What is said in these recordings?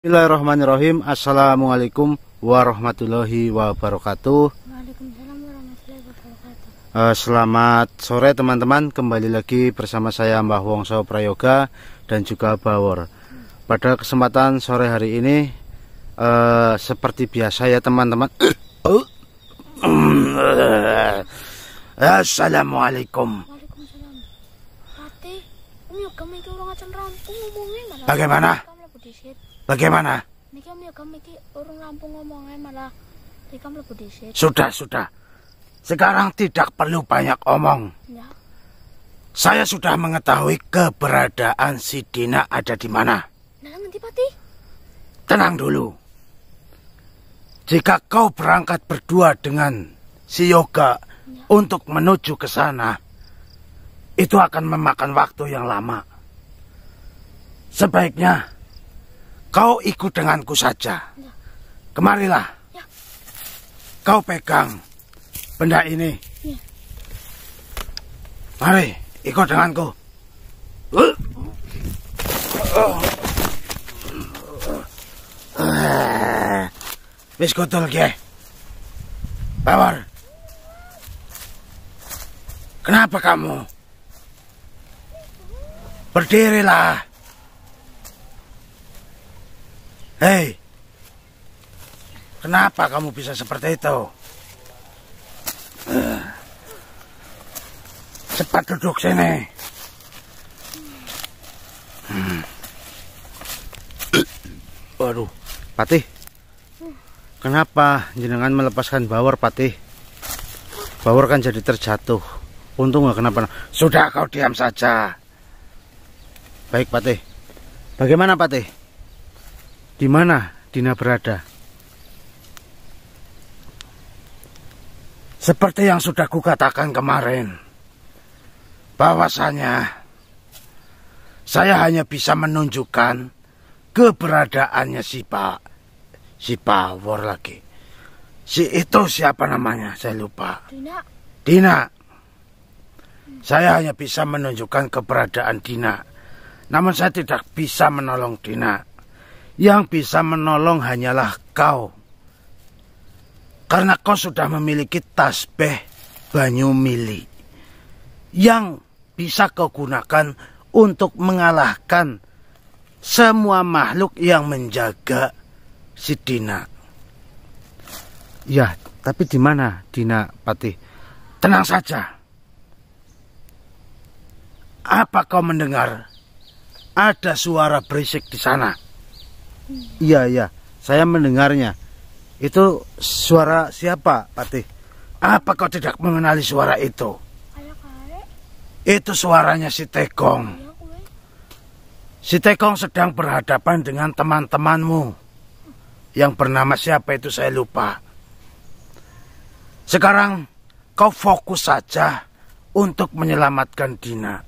Bismillahirrahmanirrahim. Assalamualaikum warahmatullahi wabarakatuh. Waalaikumsalam warahmatullahi wabarakatuh. Eh, selamat sore teman-teman. Kembali lagi bersama saya Mbah Wongso Prayoga dan juga Bawor. Pada kesempatan sore hari ini eh, seperti biasa ya teman-teman. Assalamualaikum. Bagaimana? Bagaimana? Ya sudah, sudah. Sekarang tidak perlu banyak omong. Ya. Saya sudah mengetahui keberadaan si Dina ada di mana. Nah, Tenang dulu. Jika kau berangkat berdua dengan si Yoga ya. untuk menuju ke sana, itu akan memakan waktu yang lama. Sebaiknya Kau ikut denganku saja. Kemarilah. Ya. Kau pegang benda ini. Ya. Mari, ikut denganku. Wis kotul ge. Bawar. Kenapa kamu? Berdirilah. Hei, kenapa kamu bisa seperti itu? Cepat duduk sini. Hmm. Waduh, Patih. Kenapa jenengan melepaskan bawor, Patih? Bawor kan jadi terjatuh. Untung nggak kenapa. Sudah kau diam saja. Baik, Patih. Bagaimana, Patih? di mana Dina berada. Seperti yang sudah kukatakan kemarin, bahwasanya saya hanya bisa menunjukkan keberadaannya si Pak si Power lagi. Si itu siapa namanya? Saya lupa. Dina. Dina. Saya hanya bisa menunjukkan keberadaan Dina. Namun saya tidak bisa menolong Dina. Yang bisa menolong hanyalah kau. Karena kau sudah memiliki tasbih Banyu Mili. Yang bisa kau gunakan untuk mengalahkan semua makhluk yang menjaga si Dina. Ya, tapi di mana Dina Patih? Tenang saja. Apa kau mendengar? Ada suara berisik di sana. Iya, iya. Saya mendengarnya. Itu suara siapa, Patih? Apa kau tidak mengenali suara itu? Itu suaranya si Tekong. Iya, si Tekong sedang berhadapan dengan teman-temanmu. Yang bernama siapa itu saya lupa. Sekarang kau fokus saja untuk menyelamatkan Dina.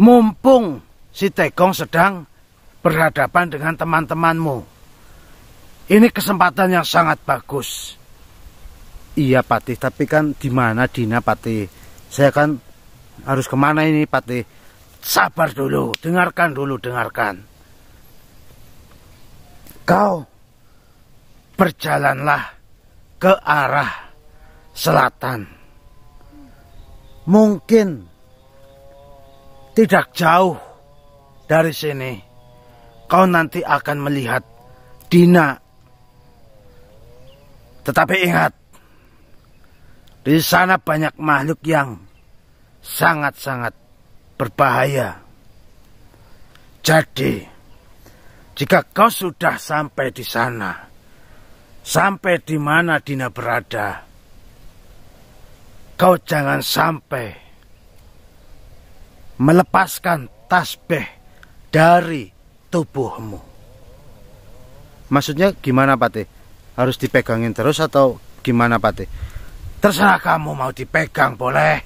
Mumpung si Tekong sedang berhadapan dengan teman-temanmu. Ini kesempatan yang sangat bagus. Iya Patih, tapi kan di mana Dina Patih? Saya kan harus kemana ini Patih? Sabar dulu, dengarkan dulu, dengarkan. Kau berjalanlah ke arah selatan. Mungkin tidak jauh dari sini kau nanti akan melihat Dina. Tetapi ingat, di sana banyak makhluk yang sangat-sangat berbahaya. Jadi, jika kau sudah sampai di sana, sampai di mana Dina berada, kau jangan sampai melepaskan tasbih dari tubuhmu. Maksudnya gimana Pate? Harus dipegangin terus atau gimana Pate? Terserah kamu mau dipegang boleh.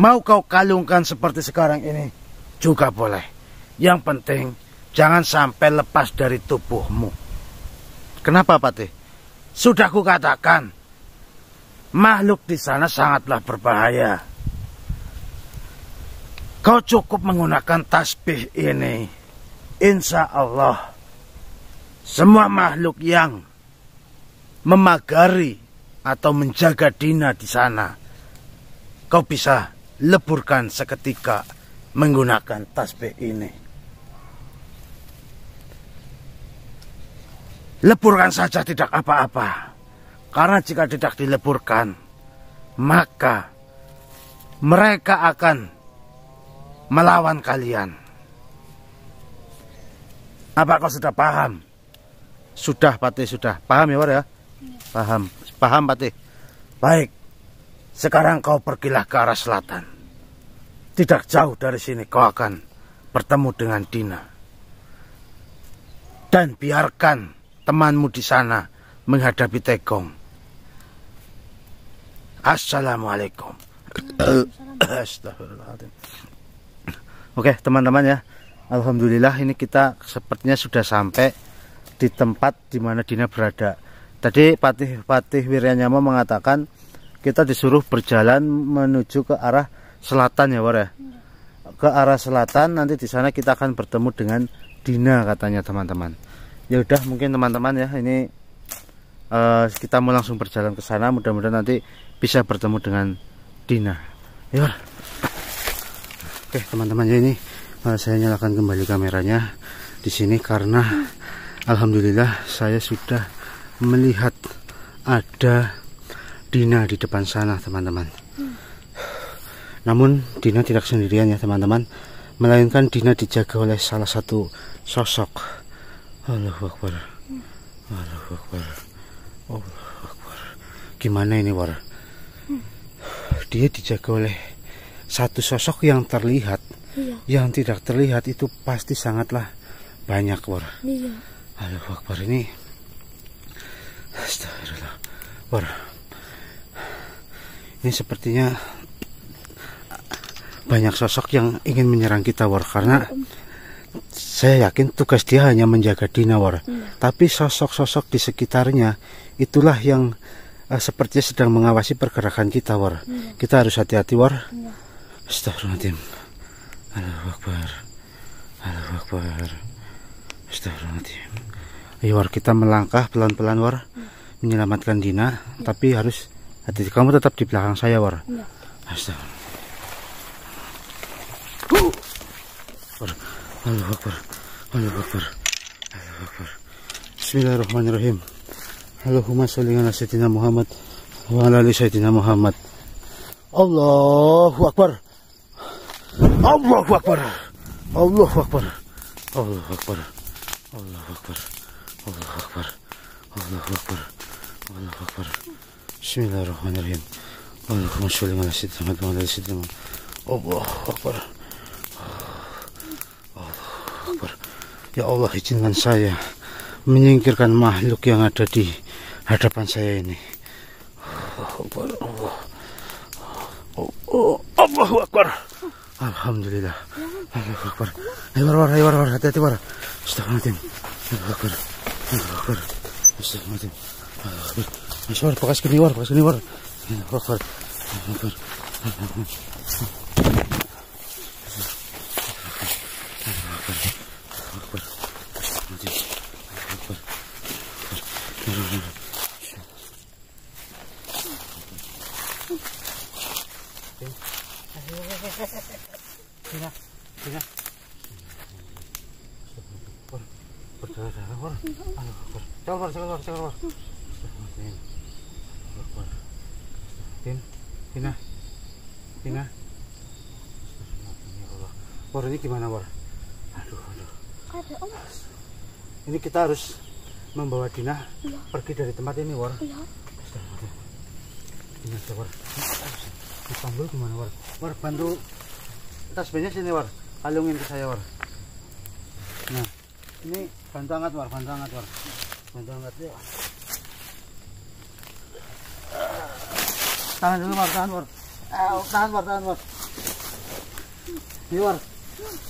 Mau kau kalungkan seperti sekarang ini juga boleh. Yang penting jangan sampai lepas dari tubuhmu. Kenapa Pate? Sudah kukatakan makhluk di sana sangatlah berbahaya. Kau cukup menggunakan tasbih ini Insya Allah, semua makhluk yang memagari atau menjaga Dina di sana, kau bisa leburkan seketika menggunakan tasbih ini. Leburkan saja tidak apa-apa. Karena jika tidak dileburkan, maka mereka akan melawan kalian. Apa kau sudah paham? Sudah, Pati, sudah. Paham ya, War ya? Paham. Paham, Pati. Baik. Sekarang kau pergilah ke arah selatan. Tidak jauh dari sini kau akan bertemu dengan Dina. Dan biarkan temanmu di sana menghadapi Tegong. Assalamualaikum. Eh. Assalamualaikum. Oke, teman-teman ya. Alhamdulillah ini kita sepertinya sudah sampai di tempat di mana Dina berada. Tadi Patih Patih Wiryanyama mengatakan kita disuruh berjalan menuju ke arah selatan ya War ya. Ke arah selatan nanti di sana kita akan bertemu dengan Dina katanya teman-teman. Ya udah mungkin teman-teman ya ini uh, kita mau langsung berjalan ke sana mudah-mudahan nanti bisa bertemu dengan Dina. Ya. Oke teman-teman ya ini Nah, saya nyalakan kembali kameranya di sini karena alhamdulillah saya sudah melihat ada Dina di depan sana teman-teman namun Dina tidak sendirian ya teman-teman melainkan Dina dijaga oleh salah satu sosok Allahu Akbar Allahu Akbar Allahu Akbar gimana ini War dia dijaga oleh satu sosok yang terlihat iya. yang tidak terlihat itu pasti sangatlah banyak war. Iya. Ayo Akbar ini Astagfirullah war. Ini sepertinya banyak sosok yang ingin menyerang kita war. karena iya, saya yakin tugas dia hanya menjaga Dina war. Iya. Tapi sosok-sosok di sekitarnya itulah yang uh, sepertinya sedang mengawasi pergerakan kita war. Iya. Kita harus hati-hati war. Iya. Astagfirullahaladzim. Allahu Akbar. Allahu Akbar. Astagfirullahaladzim. Ayo War, kita melangkah pelan-pelan War. Menyelamatkan Dina, tapi harus hati kamu tetap di belakang saya War. Ya. Astagfirullah. Allahu Akbar. Allahu Akbar. Allahu Akbar. Bismillahirrahmanirrahim. Allahumma sholli ala sayyidina Muhammad wa ala sayyidina Muhammad. Allahu Akbar. Allahu Akbar. Allahu Akbar. Allahu Akbar. Allahu Akbar. Allahu Akbar. Allahu Akbar. Allahu Akbar. Bismillahirrahmanirrahim. Allahumma sholli ala sayyidina Muhammad wa ala sayyidina Allahu Akbar. Allahu Akbar. Ya Allah izinkan saya menyingkirkan makhluk yang ada di hadapan saya ini. Allahu Akbar. Allah. Allahu Akbar. Allah. Allah. Allah. Allah. الحمد لله الله اكبر هي ورا هي ورا هاتي ورا استغفرتين الله اكبر الله اكبر استغفرتين الله اكبر مش ورا بقاش كني ورا بقاش كني ورا الله اكبر الله اكبر الله hmm keluar, bisa keluar, keluar. Tin. Tina. Tina. War ini gimana, War? Aduh, aduh. Ada Om. Ini kita harus membawa Dina ya. pergi dari tempat ini, War. Iya. Ini aja, War. Dipanggil gimana, War? War, bantu tas tasbihnya sini, War. Kalungin ke saya, War. Nah, ini bantu angkat, War. Bantu angkat, War banget ya tahan dulu mar tahan mar tahan mar tahan mar ini mar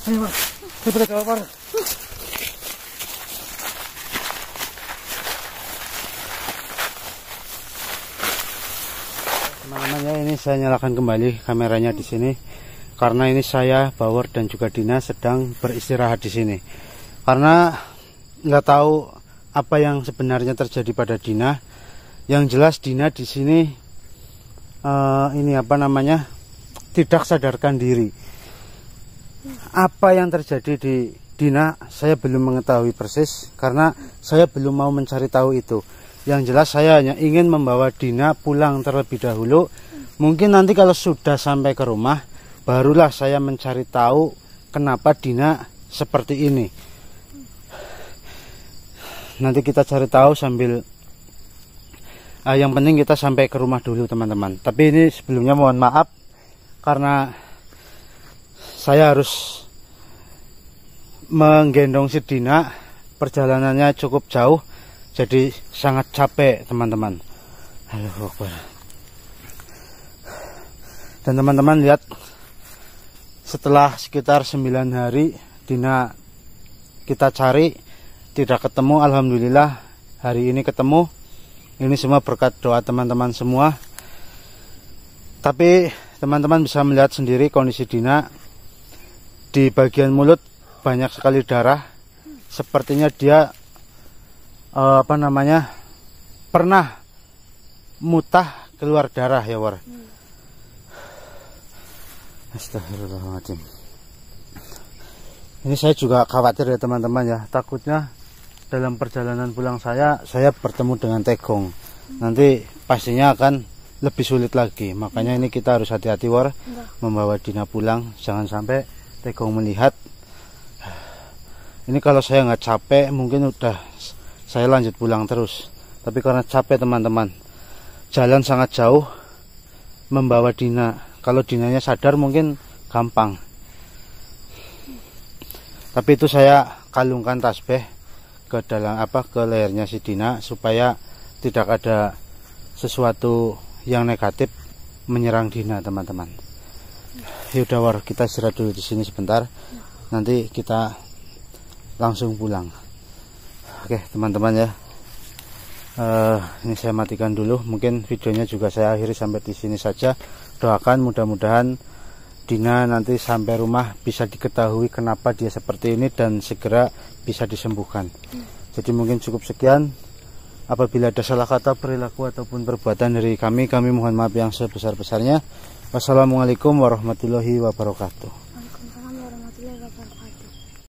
ini mar cepet ke mar teman-teman ya ini saya nyalakan kembali kameranya di sini karena ini saya Bawor dan juga Dina sedang beristirahat di sini karena nggak tahu apa yang sebenarnya terjadi pada Dina. Yang jelas Dina di sini uh, ini apa namanya tidak sadarkan diri. Apa yang terjadi di Dina saya belum mengetahui persis karena saya belum mau mencari tahu itu. Yang jelas saya hanya ingin membawa Dina pulang terlebih dahulu. Mungkin nanti kalau sudah sampai ke rumah barulah saya mencari tahu kenapa Dina seperti ini nanti kita cari tahu sambil uh, yang penting kita sampai ke rumah dulu teman-teman tapi ini sebelumnya mohon maaf karena saya harus menggendong si Dina perjalanannya cukup jauh jadi sangat capek teman-teman dan teman-teman lihat setelah sekitar 9 hari Dina kita cari tidak ketemu alhamdulillah hari ini ketemu ini semua berkat doa teman-teman semua tapi teman-teman bisa melihat sendiri kondisi Dina di bagian mulut banyak sekali darah sepertinya dia eh, apa namanya pernah mutah keluar darah ya war Astagfirullahaladzim ini saya juga khawatir ya teman-teman ya takutnya dalam perjalanan pulang saya saya bertemu dengan tegong nanti pastinya akan lebih sulit lagi makanya ini kita harus hati-hati war membawa Dina pulang jangan sampai tegong melihat ini kalau saya nggak capek mungkin udah saya lanjut pulang terus tapi karena capek teman-teman jalan sangat jauh membawa Dina kalau Dinanya sadar mungkin gampang tapi itu saya kalungkan tasbih ke dalam apa ke lehernya si Dina supaya tidak ada sesuatu yang negatif menyerang Dina teman-teman. Yaudah war kita istirahat dulu di sini sebentar. Nanti kita langsung pulang. Oke teman-teman ya. Uh, ini saya matikan dulu. Mungkin videonya juga saya akhiri sampai di sini saja. Doakan mudah-mudahan Dina nanti sampai rumah bisa diketahui kenapa dia seperti ini dan segera bisa disembuhkan. Jadi mungkin cukup sekian. Apabila ada salah kata, perilaku ataupun perbuatan dari kami, kami mohon maaf yang sebesar-besarnya. Wassalamualaikum warahmatullahi wabarakatuh.